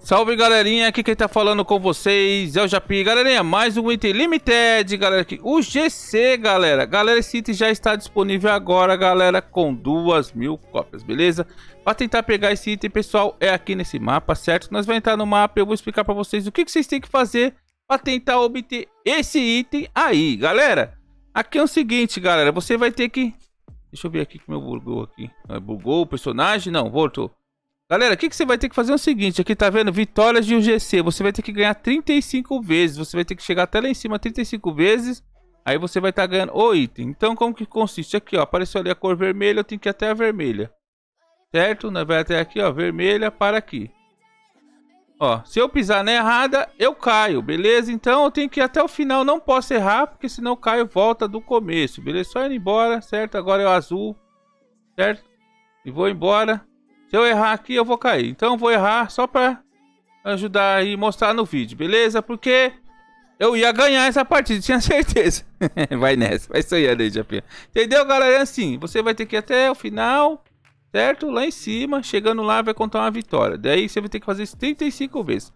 Salve galerinha, aqui quem tá falando com vocês é o Japi. Galerinha, mais um item limited, galera, aqui. o GC, galera. Galera, esse item já está disponível agora, galera, com duas mil cópias, beleza? Para tentar pegar esse item, pessoal, é aqui nesse mapa, certo? Nós vamos entrar no mapa eu vou explicar para vocês o que, que vocês têm que fazer para tentar obter esse item aí, galera. Aqui é o seguinte, galera, você vai ter que... Deixa eu ver aqui que meu bugou aqui. Bugou o personagem? Não, voltou. Galera, o que, que você vai ter que fazer é o seguinte, aqui tá vendo? Vitórias de UGC, você vai ter que ganhar 35 vezes, você vai ter que chegar até lá em cima 35 vezes, aí você vai estar tá ganhando o item. Então como que consiste? Aqui ó, apareceu ali a cor vermelha, eu tenho que ir até a vermelha. Certo? Vai até aqui ó, vermelha para aqui. Ó, se eu pisar na errada, eu caio, beleza? Então eu tenho que ir até o final, não posso errar, porque senão eu caio volta do começo, beleza? Só indo embora, certo? Agora é o azul, certo? E vou embora. Se eu errar aqui, eu vou cair. Então eu vou errar só pra ajudar e mostrar no vídeo, beleza? Porque eu ia ganhar essa partida, tinha certeza. vai nessa, vai sonhando aí, Japinha. Entendeu, galera? É assim, você vai ter que ir até o final, certo? Lá em cima, chegando lá, vai contar uma vitória. Daí você vai ter que fazer isso 35 vezes.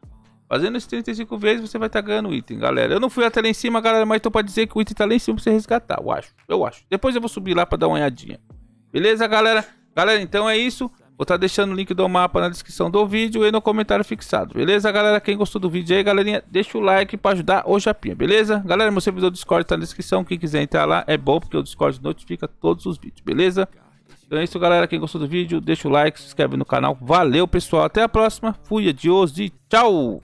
Fazendo isso 35 vezes, você vai estar tá ganhando item, galera. Eu não fui até lá em cima, galera, mas tô pra dizer que o item tá lá em cima pra você resgatar, eu acho. Eu acho. Depois eu vou subir lá pra dar uma olhadinha. Beleza, galera? Galera, então é isso. Vou estar tá deixando o link do mapa na descrição do vídeo e no comentário fixado, beleza? Galera, quem gostou do vídeo aí, galerinha, deixa o like para ajudar o Japinha, beleza? Galera, meu servidor do Discord tá na descrição, quem quiser entrar lá é bom, porque o Discord notifica todos os vídeos, beleza? Então é isso, galera, quem gostou do vídeo, deixa o like, se inscreve no canal, valeu, pessoal, até a próxima, fui, adiós e tchau!